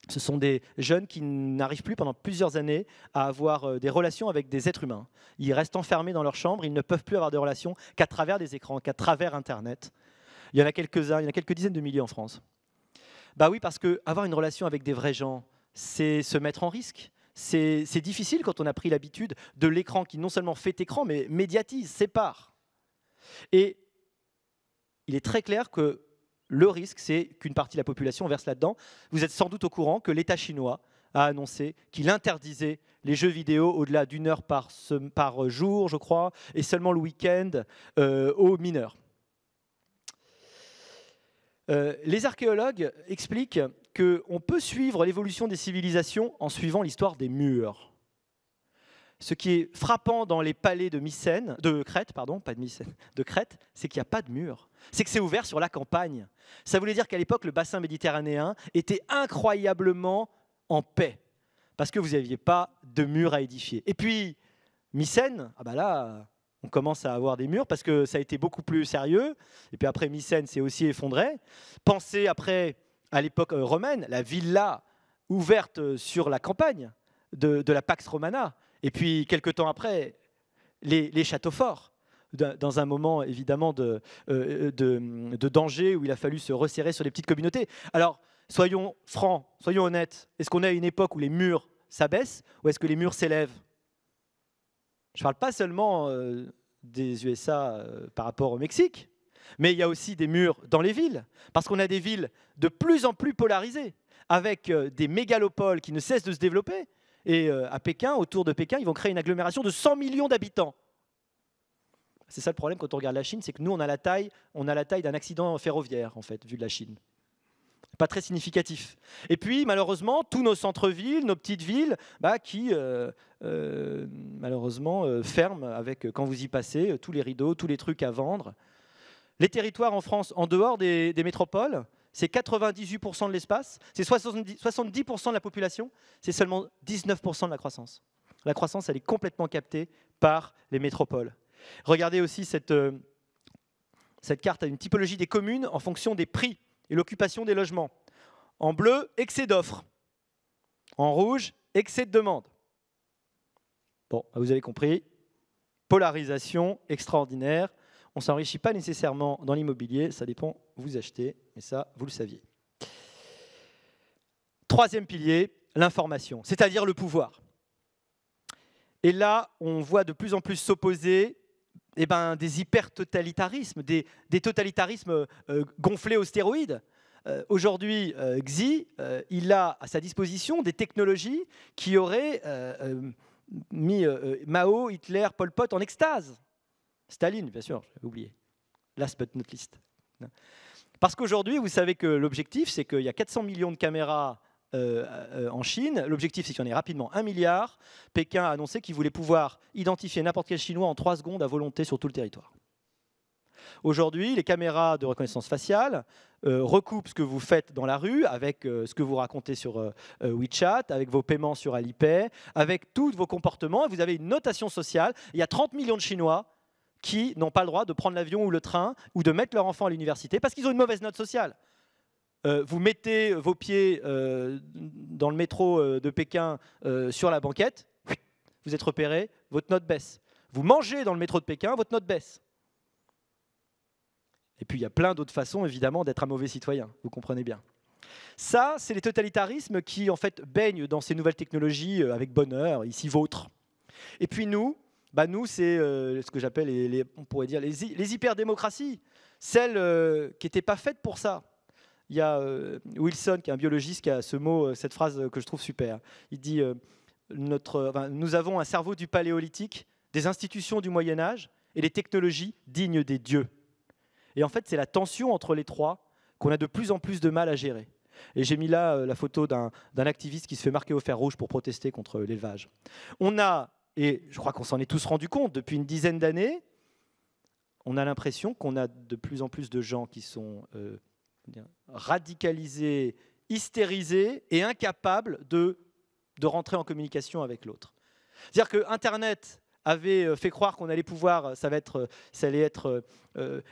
Speaker 1: Ce sont des jeunes qui n'arrivent plus pendant plusieurs années à avoir euh, des relations avec des êtres humains. Ils restent enfermés dans leur chambre, ils ne peuvent plus avoir de relations qu'à travers des écrans, qu'à travers Internet. Il y en a quelques-uns, il y en a quelques dizaines de milliers en France. Bah oui, parce qu'avoir une relation avec des vrais gens, c'est se mettre en risque, c'est difficile quand on a pris l'habitude de l'écran qui non seulement fait écran, mais médiatise, sépare. Et il est très clair que le risque, c'est qu'une partie de la population verse là-dedans. Vous êtes sans doute au courant que l'État chinois a annoncé qu'il interdisait les jeux vidéo au-delà d'une heure par, jour, je crois, et seulement le week-end euh, aux mineurs. Euh, les archéologues expliquent qu'on peut suivre l'évolution des civilisations en suivant l'histoire des murs. Ce qui est frappant dans les palais de Mycènes, de Crète, pardon, pas de Mycènes, de Crète, c'est qu'il n'y a pas de mur. C'est que c'est ouvert sur la campagne. Ça voulait dire qu'à l'époque, le bassin méditerranéen était incroyablement en paix, parce que vous n'aviez pas de mur à édifier. Et puis, Mycène, ah bah là, on commence à avoir des murs parce que ça a été beaucoup plus sérieux. Et puis après, Mycène s'est aussi effondré. Pensez après à l'époque euh, romaine, la villa ouverte euh, sur la campagne de, la Pax Romana, et puis quelque temps après, les, châteaux forts dans un moment évidemment euh, de, danger où il a fallu se resserrer sur les petites communautés. Alors, soyons francs, soyons honnêtes. Est-ce qu'on est à une époque où les murs s'abaissent ou est-ce que les murs s'élèvent Je ne parle pas seulement des USA par rapport au Mexique, mais il y a aussi des murs dans les villes, parce qu'on a des villes de plus en plus polarisées, avec euh, des mégalopoles qui ne cessent de se développer. Et euh, à Pékin, autour de Pékin, ils vont créer une agglomération de 100 millions d'habitants. C'est ça le problème quand on regarde la Chine, c'est que nous, on a la taille, on a la taille d'un accident ferroviaire, en fait, vu de la Chine. Pas très significatif. Et puis, malheureusement, tous nos centres-villes, nos petites villes, bah, qui, euh, malheureusement, ferment avec, quand vous y passez, tous les rideaux, tous les trucs à vendre. Les territoires en France en dehors des, métropoles, c'est 98% de l'espace, c'est 70% de la population, c'est seulement 19% de la croissance. La croissance, elle est complètement captée par les métropoles. Regardez aussi cette, euh, cette carte à une typologie des communes en fonction des prix et l'occupation des logements. En bleu, excès d'offres. En rouge, excès de demande. Bon, vous avez compris, polarisation extraordinaire on s'enrichit pas nécessairement dans l'immobilier, ça dépend vous achetez, mais ça, vous le saviez. Troisième pilier, l'information, c'est-à-dire le pouvoir. Et là, on voit de plus en plus s'opposer eh ben, des hyper-totalitarismes, des, totalitarismes euh, gonflés aux stéroïdes. Euh, aujourd'hui, euh, Xi, il a à sa disposition des technologies qui auraient mis Mao, Hitler, Pol Pot en extase. Staline, bien sûr, j'avais oublié. Last but not least. Parce qu'aujourd'hui, vous savez que l'objectif, c'est qu'il y a 400 millions de caméras euh, euh, en Chine. L'objectif, c'est qu'il y en ait rapidement un milliard. Pékin a annoncé qu'il voulait pouvoir identifier n'importe quel Chinois en 3 secondes à volonté sur tout le territoire. Aujourd'hui, les caméras de reconnaissance faciale euh, recoupent ce que vous faites dans la rue avec ce que vous racontez sur WeChat, avec vos paiements sur Alipay, avec tous vos comportements. Vous avez une notation sociale. Il y a 30 millions de Chinois qui n'ont pas le droit de prendre l'avion ou le train ou de mettre leur enfant à l'université parce qu'ils ont une mauvaise note sociale. Euh, vous mettez vos pieds euh, dans le métro euh, de Pékin sur la banquette, vous êtes repéré, votre note baisse. Vous mangez dans le métro de Pékin, votre note baisse. Et puis il y a plein d'autres façons, évidemment, d'être un mauvais citoyen, vous comprenez bien. Ça, c'est les totalitarismes qui, en fait, baignent dans ces nouvelles technologies avec bonheur, ici vôtre. Et puis nous, bah, nous, c'est euh, ce que j'appelle, les, on pourrait dire, les, hyper-démocraties, celles euh, qui n'étaient pas faites pour ça. Il y a euh, Wilson, qui est un biologiste, qui a ce mot, cette phrase que je trouve super. Il dit notre, Nous avons un cerveau du paléolithique, des institutions du Moyen-Âge et des technologies dignes des dieux. Et en fait, c'est la tension entre les trois qu'on a de plus en plus de mal à gérer. Et j'ai mis là la photo d'un activiste qui se fait marquer au fer rouge pour protester contre l'élevage. On a et je crois qu'on s'en est tous rendu compte. Depuis une dizaine d'années, on a l'impression qu'on a de plus en plus de gens qui sont euh, radicalisés, hystérisés et incapables de, rentrer en communication avec l'autre. C'est-à-dire que Internet avait euh, fait croire qu'on allait pouvoir, euh, ça, va être, ça allait être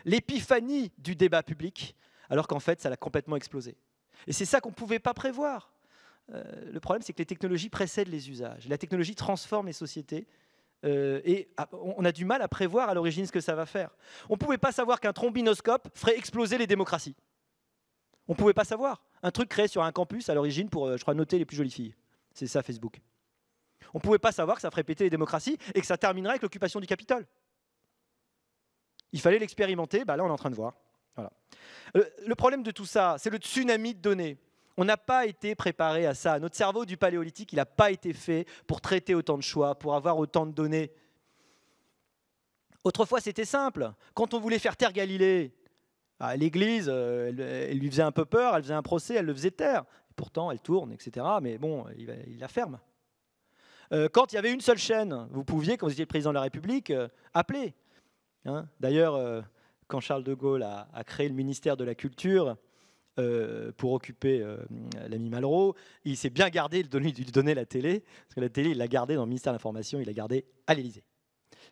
Speaker 1: l'épiphanie du débat public, alors qu'en fait, ça l'a complètement explosé. Et c'est ça qu'on ne pouvait pas prévoir. Euh, le problème, c'est que les technologies précèdent les usages. La technologie transforme les sociétés. Euh, et on a du mal à prévoir à l'origine ce que ça va faire. On ne pouvait pas savoir qu'un trombinoscope ferait exploser les démocraties. On ne pouvait pas savoir. Un truc créé sur un campus à l'origine pour, euh, je crois, noter les plus jolies filles. C'est ça, Facebook. On ne pouvait pas savoir que ça ferait péter les démocraties et que ça terminerait avec l'occupation du Capitole. Il fallait l'expérimenter, bah, là on est en train de voir. le problème de tout ça, c'est le tsunami de données. On n'a pas été préparé à ça. Notre cerveau du paléolithique, il n'a pas été fait pour traiter autant de choix, pour avoir autant de données. Autrefois, c'était simple. Quand on voulait faire taire Galilée, ah, l'Église, euh, elle, lui faisait un peu peur, elle faisait un procès, elle le faisait taire. Pourtant, elle tourne, etc. Mais bon, il, la ferme. Euh, quand il y avait une seule chaîne, vous pouviez, quand vous étiez président de la République, euh, appeler. Hein. D'ailleurs, quand Charles de Gaulle a, créé le ministère de la Culture, euh, pour occuper euh, l'ami Malraux. Il s'est bien gardé de lui donner la télé, parce que la télé, il l'a gardée dans le ministère de l'Information, il l'a gardée à l'Élysée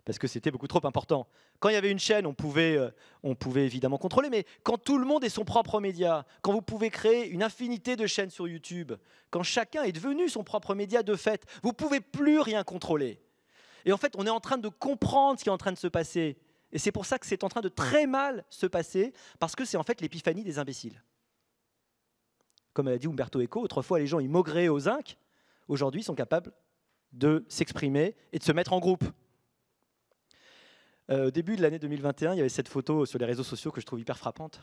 Speaker 1: parce que c'était beaucoup trop important. Quand il y avait une chaîne, on pouvait, euh, on pouvait évidemment contrôler, mais quand tout le monde est son propre média, quand vous pouvez créer une infinité de chaînes sur YouTube, quand chacun est devenu son propre média de fait, vous pouvez plus rien contrôler. Et en fait, on est en train de comprendre ce qui est en train de se passer. Et c'est pour ça que c'est en train de très mal se passer, parce que c'est en fait l'épiphanie des imbéciles comme l'a dit Umberto Eco, autrefois les gens ils aux au zinc, aujourd'hui ils sont capables de s'exprimer et de se mettre en groupe. Euh, au début de l'année 2021, il y avait cette photo sur les réseaux sociaux que je trouve hyper frappante.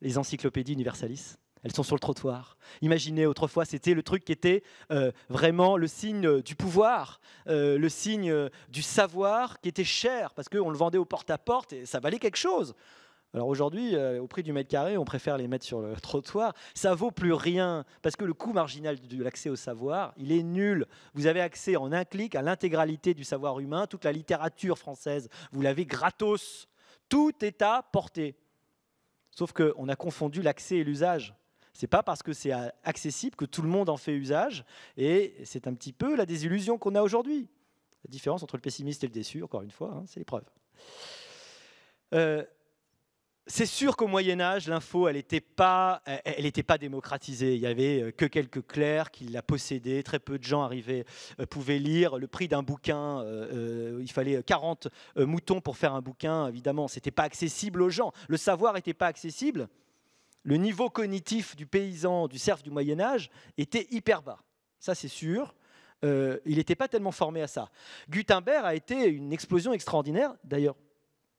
Speaker 1: Les encyclopédies universalistes, elles sont sur le trottoir. Imaginez, autrefois, c'était le truc qui était euh, vraiment le signe du pouvoir, euh, le signe du savoir qui était cher, parce qu'on le vendait au porte à -porte et ça valait quelque chose. Alors aujourd'hui, euh, au prix du mètre carré, on préfère les mettre sur le (laughs) trottoir. Ça vaut plus rien parce que le coût marginal de l'accès au savoir, il est nul. Vous avez accès en un clic à l'intégralité du savoir humain, toute la littérature française, vous l'avez gratos. Tout est à portée. Sauf qu'on a confondu l'accès et l'usage. C'est pas parce que c'est euh, accessible que tout le monde en fait usage. Et c'est un petit peu la désillusion qu'on a aujourd'hui. La différence entre le pessimiste et le déçu, encore une fois, hein, c'est l'épreuve. Euh, c'est sûr qu'au Moyen Âge, l'info, elle n'était pas, elle pas démocratisée. Il y avait euh, que quelques clercs qui la possédaient. Très peu de gens arrivaient, euh, pouvaient lire. Le prix d'un bouquin, euh, il fallait 40 moutons pour faire un bouquin. Évidemment, c'était pas accessible aux gens. Le savoir n'était pas accessible. Le niveau cognitif du paysan, du serf du Moyen Âge, était hyper bas. Ça, c'est sûr. il n'était pas tellement formé à ça. Gutenberg a été une explosion extraordinaire. D'ailleurs,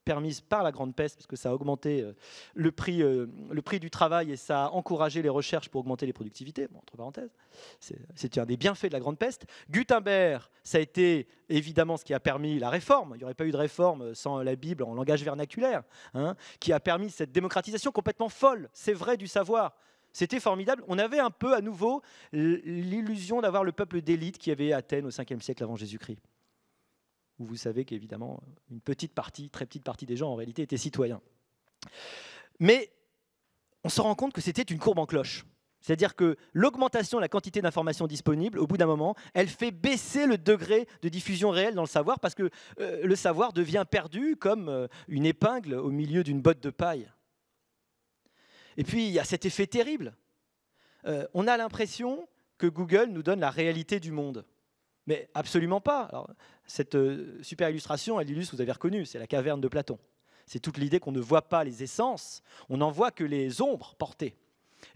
Speaker 1: permise par la grande peste, parce que ça a augmenté euh, le prix, euh, le prix du travail et ça a encouragé les recherches pour augmenter les productivités, entre parenthèses. C'est un des bienfaits de la grande peste. Gutenberg, ça a été évidemment ce qui a permis la réforme. Il n'y aurait pas eu de réforme sans la Bible en langage vernaculaire, hein, qui a permis cette démocratisation complètement folle, c'est vrai, du savoir. C'était formidable. On avait un peu à nouveau l'illusion d'avoir le peuple d'élite qui avait Athènes au 5e siècle avant Jésus-Christ où vous savez qu'évidemment, une petite partie, très petite partie des gens en réalité étaient citoyens. Mais on se rend compte que c'était une courbe en cloche. C'est-à-dire que l'augmentation de la quantité d'informations disponibles, au bout d'un moment, elle fait baisser le degré de diffusion réelle dans le savoir parce que euh, le savoir devient perdu comme euh, une épingle au milieu d'une botte de paille. Et puis, il y a cet effet terrible. Euh, on a l'impression que Google nous donne la réalité du monde. Mais absolument pas. Alors, cette euh, super illustration, elle illustre, vous avez reconnu, c'est la caverne de Platon. C'est toute l'idée qu'on ne voit pas les essences, on n'en voit que les ombres portées.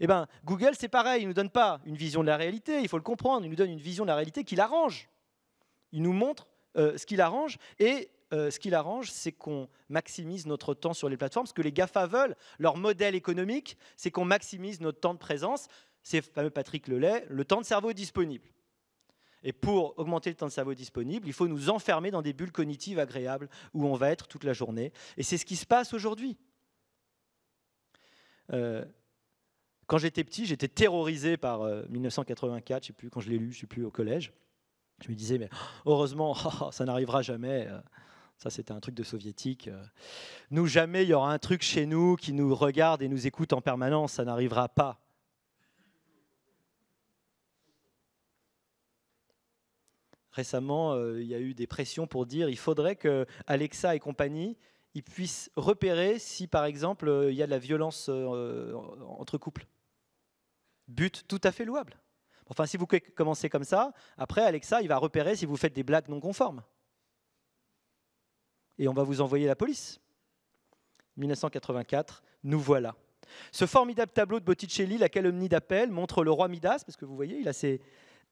Speaker 1: Eh ben, Google, c'est pareil, il ne nous donne pas une vision de la réalité, il faut le comprendre, il nous donne une vision de la réalité qui l'arrange. Il nous montre euh, ce qu'il arrange et euh, ce qu'il arrange, c'est qu'on maximise notre temps sur les plateformes. Ce que les GAFA veulent, leur modèle économique, c'est qu'on maximise notre temps de présence. C'est fameux Patrick Lelay, le temps de cerveau disponible. Et pour augmenter le temps de cerveau disponible, il faut nous enfermer dans des bulles cognitives agréables où on va être toute la journée. Et c'est ce qui se passe aujourd'hui. Euh, quand j'étais petit, j'étais terrorisé par 1984, euh, je sais plus, quand je l'ai lu, je sais plus, au collège. Je me disais, mais heureusement, (laughs) oh, ça n'arrivera jamais. Euh, ça, c'était un truc de soviétique. Nous, jamais, il y aura un truc chez nous qui nous regarde et nous écoute en permanence. Ça n'arrivera pas. Récemment, euh, il y a eu des pressions pour dire il faudrait que Alexa et compagnie puissent repérer si, par exemple, euh, il y a de la violence euh, entre couples. But tout à fait louable. Enfin, si vous commencez comme ça, après, Alexa, il va repérer si vous faites des blagues non conformes. Et on va vous envoyer la police. 1984, nous voilà. Ce formidable tableau de Botticelli, La calomnie d'appel, montre le roi Midas, parce que vous voyez, il a ses,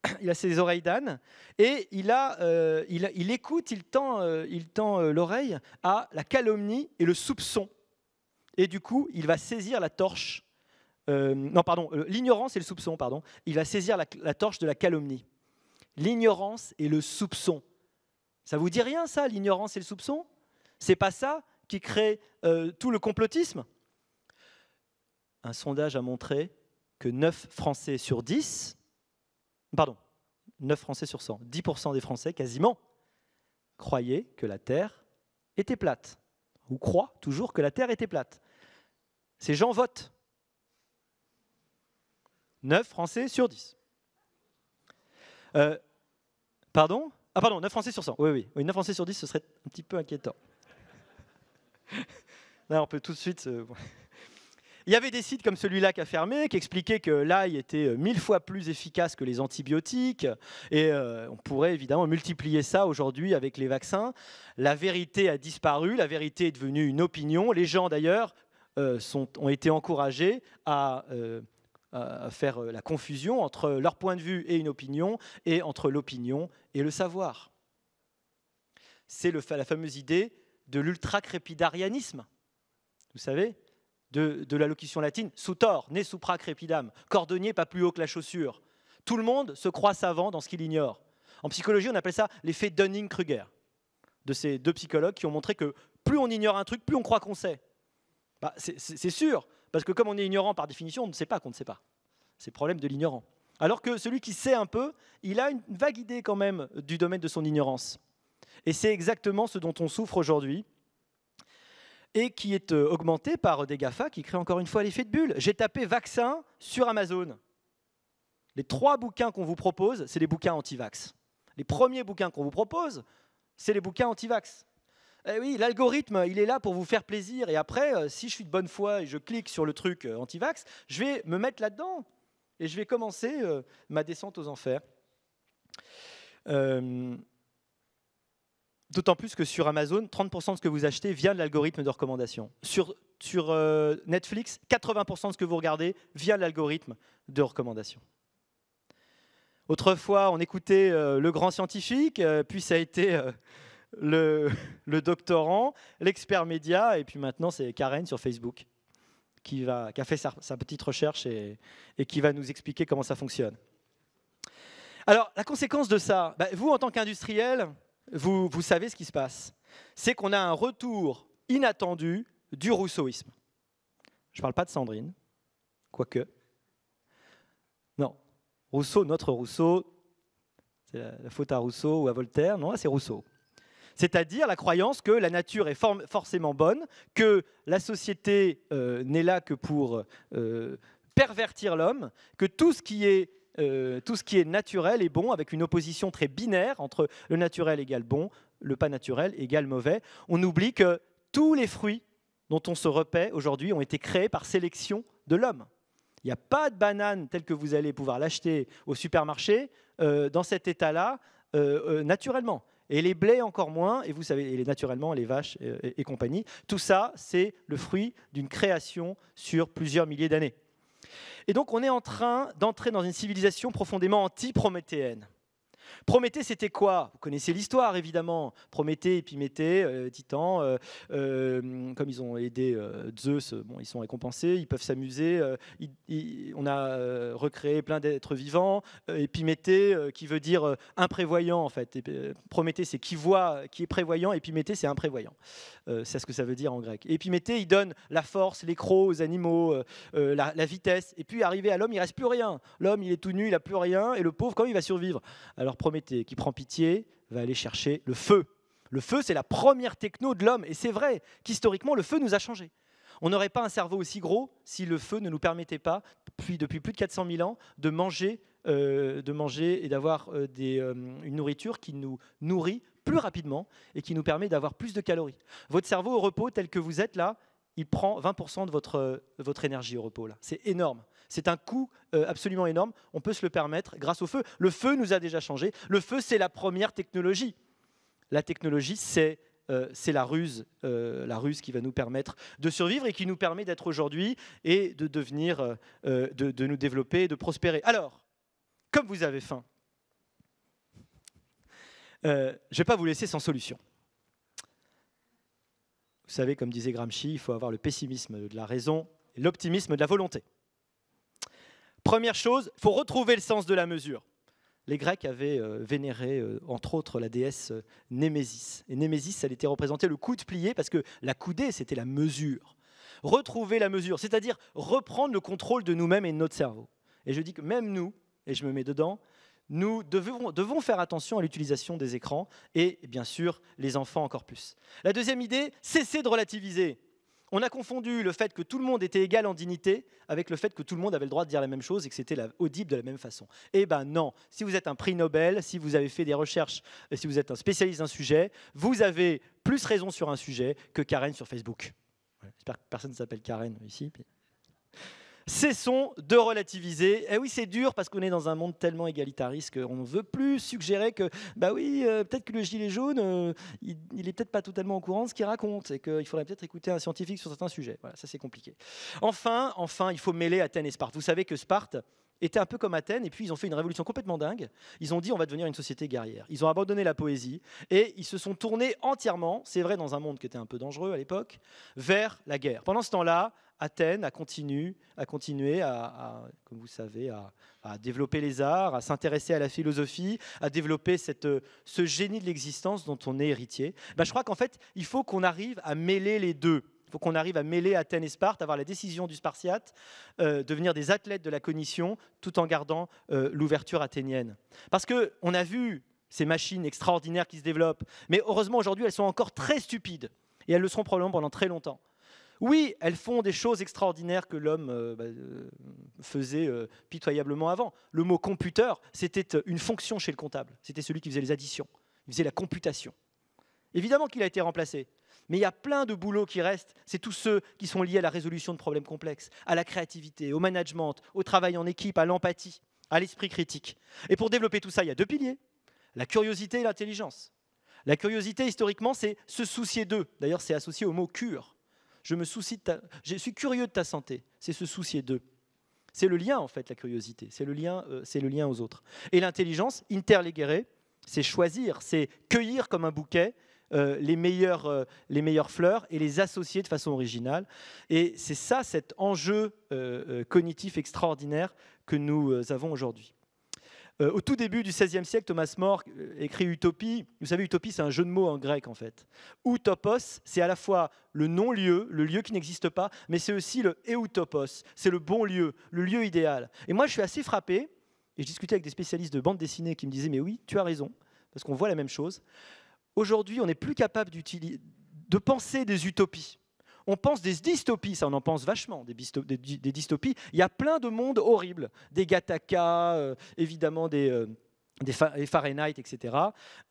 Speaker 1: (coughs) il a ses oreilles d'âne et il, a, euh, il, écoute, il tend, euh, il tend euh, l'oreille à la calomnie et le soupçon. Et du coup, il va saisir la torche. non, pardon, l'ignorance et le soupçon, pardon. Il va saisir la, torche de la calomnie. L'ignorance et le soupçon. Ça vous dit rien, ça, l'ignorance et le soupçon C'est pas ça qui crée tout le complotisme Un sondage a montré que 9 Français sur 10 Pardon, 9 Français sur 100, 10% des Français quasiment croyaient que la Terre était plate, ou croient toujours que la Terre était plate. Ces gens votent. 9 Français sur 10. Euh, pardon Ah pardon, 9 Français sur 100. Oui, oui, 9 Français sur 10, ce serait un petit peu inquiétant. (laughs) Là, on peut tout de suite... Il y avait des sites comme celui-là qui a fermé, qui expliquaient que l'ail était euh, mille fois plus efficace que les antibiotiques. Et euh, on pourrait évidemment multiplier ça aujourd'hui avec les vaccins. La vérité a disparu, la vérité est devenue une opinion. Les gens d'ailleurs euh, ont été encouragés à... à faire la confusion entre leur point de vue et une opinion, et entre l'opinion et le savoir. C'est la fameuse idée de l'ultra-crépidarianisme. Vous savez, de, de locution latine, tort né supra crepidam, cordonnier pas plus haut que la chaussure. Tout le monde se croit savant dans ce qu'il ignore. En psychologie, on appelle ça l'effet Dunning-Kruger, de ces deux psychologues qui ont montré que plus on ignore un truc, plus on croit qu'on sait. Bah, c'est sûr, parce que comme on est ignorant par définition, on ne sait pas qu'on ne sait pas. C'est le problème de l'ignorant. Alors que celui qui sait un peu, il a une vague idée quand même du domaine de son ignorance. Et c'est exactement ce dont on souffre aujourd'hui et qui est euh, augmenté par euh, des GAFA qui créent encore une fois l'effet de bulle. J'ai tapé vaccin sur Amazon. Les trois bouquins qu'on vous propose, c'est les bouquins anti-vax. Les premiers bouquins qu'on vous propose, c'est les bouquins anti-vax. Eh oui, l'algorithme, il est là pour vous faire plaisir. Et après, euh, si je suis de bonne foi et je clique sur le truc anti-vax, je vais me mettre là-dedans et je vais commencer ma descente aux enfers. Euh, D'autant plus que sur Amazon, 30% de ce que vous achetez vient de l'algorithme de recommandation. Sur, euh, Netflix, 80% de ce que vous regardez vient de l'algorithme de recommandation. Autrefois, on écoutait euh, le grand scientifique, euh, puis ça a été (laughs) le, doctorant, l'expert média, et puis maintenant c'est Karen sur Facebook qui, va, a fait sa, petite recherche et, qui va nous expliquer comment ça fonctionne. Alors, la conséquence de ça, bah, vous en tant qu'industriel, vous, savez ce qui se passe. C'est qu'on a un retour inattendu du rousseauisme. Je ne parle pas de Sandrine, quoique. Non, Rousseau, notre Rousseau, c'est la faute à Rousseau ou à Voltaire, non, c'est Rousseau. C'est-à-dire la croyance que la nature est forcément bonne, que la société euh, n'est là que pour euh, pervertir l'homme, que tout ce qui est euh, tout ce qui est naturel est bon, avec une opposition très binaire entre le naturel égale bon, le pas naturel égale mauvais. On oublie que tous les fruits dont on se repaît aujourd'hui ont été créés par sélection de l'homme. Il n'y a pas de banane telle que vous allez pouvoir l'acheter au supermarché euh, dans cet état-là, euh, naturellement et les blés encore moins, et vous savez, et naturellement les vaches et compagnie. Tout ça, c'est le fruit d'une création sur plusieurs milliers d'années. Et donc on est en train d'entrer dans une civilisation profondément anti-prométhéenne. Prométhée, c'était quoi Vous connaissez l'histoire, évidemment. Prométhée, Épiméthée, euh, Titan, euh, euh, comme ils ont aidé Zeus, bon, ils sont récompensés, ils peuvent s'amuser. on a recréé plein d'êtres vivants. Épiméthée, qui veut dire imprévoyant, en fait. Prométhée, c'est qui voit, qui est prévoyant. Épiméthée, c'est imprévoyant. c'est ce que ça veut dire en grec. Et il donne la force, les crocs aux animaux, la, vitesse. Et puis, arrivé à l'homme, il reste plus rien. L'homme, il est tout nu, il n'a plus rien. Et le pauvre, comment il va survivre Alors, Prométhée, qui prend pitié, va aller chercher le feu. Le feu, c'est la première techno de l'homme. Et c'est vrai qu'historiquement, le feu nous a changé. On n'aurait pas un cerveau aussi gros si le feu ne nous permettait pas, depuis, plus de 400 000 ans, de manger, euh, de manger et d'avoir euh, euh, une nourriture qui nous nourrit plus rapidement et qui nous permet d'avoir plus de calories. Votre cerveau au repos, tel que vous êtes là, il prend 20% de votre, euh, votre énergie au repos. C'est énorme. C'est un coût euh, absolument énorme. On peut se le permettre grâce au feu. Le feu nous a déjà changé. Le feu, c'est la première technologie. La technologie, c'est euh, la ruse, la qui va nous permettre de survivre et qui nous permet d'être aujourd'hui et de devenir, de, de, nous développer, de prospérer. Alors, comme vous avez faim, je ne vais pas vous laisser sans solution. Vous savez, comme disait Gramsci, il faut avoir le pessimisme de la raison et l'optimisme de la volonté. Première chose, il faut retrouver le sens de la mesure. Les Grecs avaient euh, vénéré, euh, entre autres, la déesse euh, Némésis. Et Némésis, elle était représentée le de plié parce que la coudée, c'était la mesure. Retrouver la mesure, c'est-à-dire reprendre le contrôle de nous-mêmes et de notre cerveau. Et je dis que même nous, et je me mets dedans, nous devons, faire attention à l'utilisation des écrans et bien sûr les enfants encore plus. La deuxième idée, cesser de relativiser. On a confondu le fait que tout le monde était égal en dignité avec le fait que tout le monde avait le droit de dire la même chose et que c'était audible de la même façon. Eh ben non, si vous êtes un prix Nobel, si vous avez fait des recherches, si vous êtes un spécialiste d'un sujet, vous avez plus raison sur un sujet que Karen sur Facebook. J'espère que personne ne s'appelle Karen ici. Cessons de relativiser. et eh oui, c'est dur parce qu'on est dans un monde tellement égalitariste qu'on ne veut plus suggérer que, bah oui, euh, peut-être que le gilet jaune, euh, il, n'est peut-être pas totalement au courant de ce qu'il raconte et qu'il faudrait peut-être écouter un scientifique sur certains sujets. Voilà, ça c'est compliqué. Enfin, enfin, il faut mêler Athènes et Sparte. Vous savez que Sparte, était un peu comme Athènes, et puis ils ont fait une révolution complètement dingue. Ils ont dit on va devenir une société guerrière. Ils ont abandonné la poésie, et ils se sont tournés entièrement, c'est vrai dans un monde qui était un peu dangereux à l'époque, vers la guerre. Pendant ce temps-là, Athènes a, continué à, comme vous savez, à, développer les arts, à s'intéresser à la philosophie, à développer ce génie de l'existence dont on est héritier. Ben, je crois qu'en fait, il faut qu'on arrive à mêler les deux. Il faut qu'on arrive à mêler Athènes et Sparte, avoir la décision du Spartiate, euh, devenir des athlètes de la cognition, tout en gardant euh, l'ouverture athénienne. Parce qu'on a vu ces machines extraordinaires qui se développent, mais heureusement aujourd'hui, elles sont encore très stupides et elles le seront probablement pendant très longtemps. Oui, elles font des choses extraordinaires que l'homme euh, bah, euh, faisait euh, pitoyablement avant. Le mot computer, c'était une fonction chez le comptable. C'était celui qui faisait les additions, il faisait la computation. Évidemment qu'il a été remplacé. Mais il y a plein de boulots qui restent. C'est tous ceux qui sont liés à la résolution de problèmes complexes, à la créativité, au management, au travail en équipe, à l'empathie, à l'esprit critique. Et pour développer tout ça, il y a deux piliers, la curiosité et l'intelligence. La curiosité, historiquement, c'est se soucier d'eux. D'ailleurs, c'est associé au mot cure je me soucie de suis curieux de ta santé. C'est se soucier d'eux. C'est le lien en fait, la curiosité. C'est le lien, euh, c'est le lien aux autres. Et l'intelligence interléguerée, c'est choisir, c'est cueillir comme un bouquet euh, les, euh, les meilleures fleurs et les associer de façon originale. Et c'est ça cet enjeu cognitif extraordinaire que nous avons aujourd'hui. Euh, au tout début du XVIe siècle, Thomas More euh, écrit Utopie. Vous savez, Utopie, c'est un jeu de mots en grec, en fait. Utopos, c'est à la fois le non-lieu, le lieu qui n'existe pas, mais c'est aussi le eutopos, c'est le bon lieu, le lieu idéal. Et moi, je suis assez frappé, et je discutais avec des spécialistes de bande dessinée qui me disaient, mais oui, tu as raison, parce qu'on voit la même chose. Aujourd'hui, on n'est plus capable de penser des utopies on pense des dystopies, ça on en pense vachement, des, dystopies. Il y a plein de mondes horribles, des Gattaca, euh, évidemment des, euh, des Fahrenheit, etc.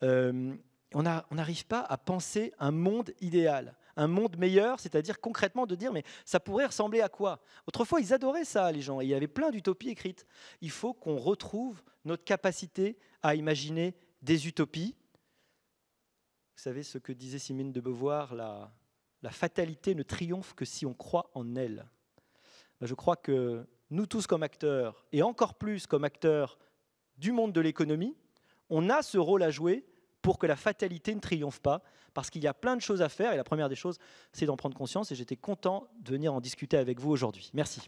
Speaker 1: Euh, on n'arrive pas à penser un monde idéal un monde meilleur, c'est-à-dire concrètement de dire mais ça pourrait ressembler à quoi Autrefois, ils adoraient ça, les gens, et il y avait plein d'utopies écrites. Il faut qu'on retrouve notre capacité à imaginer des utopies. Vous savez ce que disait Simone de Beauvoir, là la fatalité ne triomphe que si on croit en elle. Ben, je crois que nous tous comme acteurs, et encore plus comme acteurs du monde de l'économie, on a ce rôle à jouer pour que la fatalité ne triomphe pas, parce qu'il y a plein de choses à faire, et la première des choses, c'est d'en prendre conscience, et j'étais content de venir en discuter avec vous aujourd'hui. Merci.